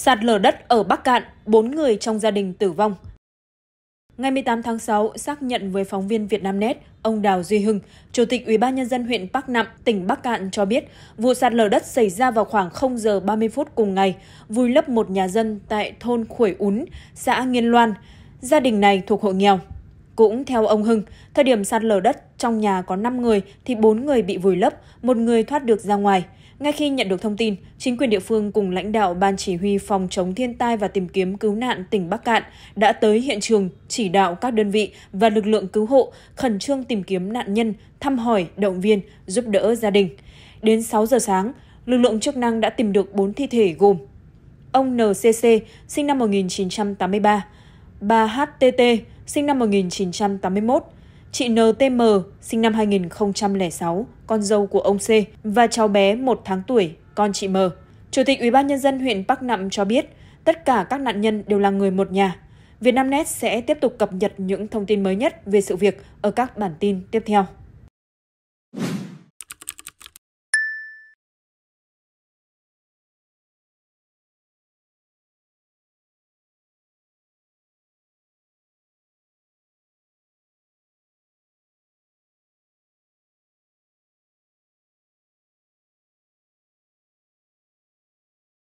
Sạt lở đất ở Bắc Cạn, 4 người trong gia đình tử vong. Ngày 18 tháng 6, xác nhận với phóng viên Vietnamnet, ông Đào Duy Hưng, Chủ tịch Ủy ban nhân dân huyện Bắc Nạm, tỉnh Bắc Cạn cho biết, vụ sạt lở đất xảy ra vào khoảng 0 giờ 30 phút cùng ngày, vùi lấp một nhà dân tại thôn Khuổi Ún, xã Nghiên Loan. Gia đình này thuộc hộ nghèo, cũng theo ông Hưng, thời điểm sạt lở đất, trong nhà có 5 người thì 4 người bị vùi lấp, một người thoát được ra ngoài. Ngay khi nhận được thông tin, chính quyền địa phương cùng lãnh đạo Ban Chỉ huy Phòng chống thiên tai và tìm kiếm cứu nạn tỉnh Bắc Cạn đã tới hiện trường chỉ đạo các đơn vị và lực lượng cứu hộ khẩn trương tìm kiếm nạn nhân, thăm hỏi, động viên, giúp đỡ gia đình. Đến 6 giờ sáng, lực lượng chức năng đã tìm được 4 thi thể gồm ông NCC, sinh năm 1983, bà HTT, sinh năm 1981, chị NTM, sinh năm 2006, con dâu của ông C và cháu bé 1 tháng tuổi, con chị M. Chủ tịch Ủy ban nhân dân huyện Bắc Nậm cho biết, tất cả các nạn nhân đều là người một nhà. Vietnamnet sẽ tiếp tục cập nhật những thông tin mới nhất về sự việc ở các bản tin tiếp theo.